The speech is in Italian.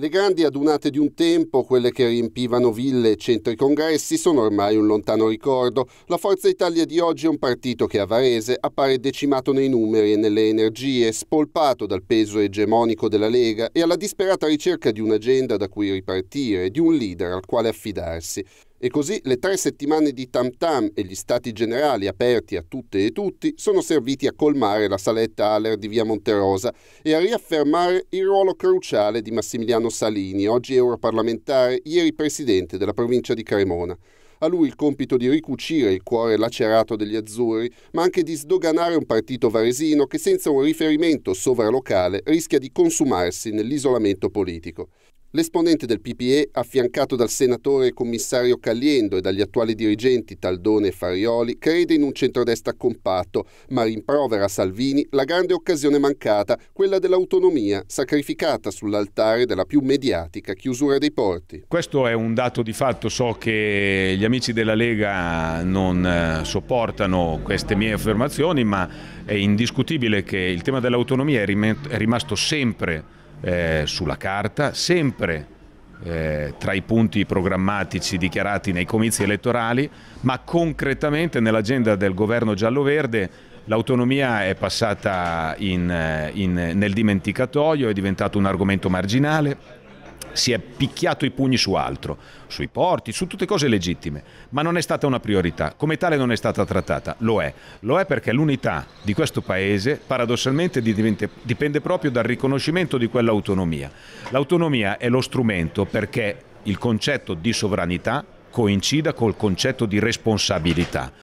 Le grandi adunate di un tempo, quelle che riempivano ville e centri congressi, sono ormai un lontano ricordo. La Forza Italia di oggi è un partito che a Varese appare decimato nei numeri e nelle energie, spolpato dal peso egemonico della Lega e alla disperata ricerca di un'agenda da cui ripartire, di un leader al quale affidarsi. E così le tre settimane di Tam Tam e gli stati generali aperti a tutte e tutti sono serviti a colmare la saletta Aller di via Monterosa e a riaffermare il ruolo cruciale di Massimiliano Salini, oggi europarlamentare, ieri presidente della provincia di Cremona. A lui il compito di ricucire il cuore lacerato degli azzurri, ma anche di sdoganare un partito varesino che senza un riferimento sovralocale rischia di consumarsi nell'isolamento politico. L'esponente del PPE, affiancato dal senatore e commissario Caliendo e dagli attuali dirigenti Taldone e Farioli, crede in un centrodestra compatto, ma rimprovera a Salvini la grande occasione mancata, quella dell'autonomia, sacrificata sull'altare della più mediatica chiusura dei porti. Questo è un dato di fatto, so che gli amici della Lega non eh, sopportano queste mie affermazioni, ma è indiscutibile che il tema dell'autonomia è rimasto sempre eh, sulla carta, sempre eh, tra i punti programmatici dichiarati nei comizi elettorali, ma concretamente nell'agenda del governo giallo-verde l'autonomia è passata in, eh, in, nel dimenticatoio, è diventato un argomento marginale, si è picchiato i pugni su altro, sui porti, su tutte cose legittime, ma non è stata una priorità, come tale non è stata trattata, lo è, lo è perché l'unità di questo Paese paradossalmente dipende proprio dal riconoscimento di quell'autonomia. L'autonomia è lo strumento perché il concetto di sovranità coincida col concetto di responsabilità.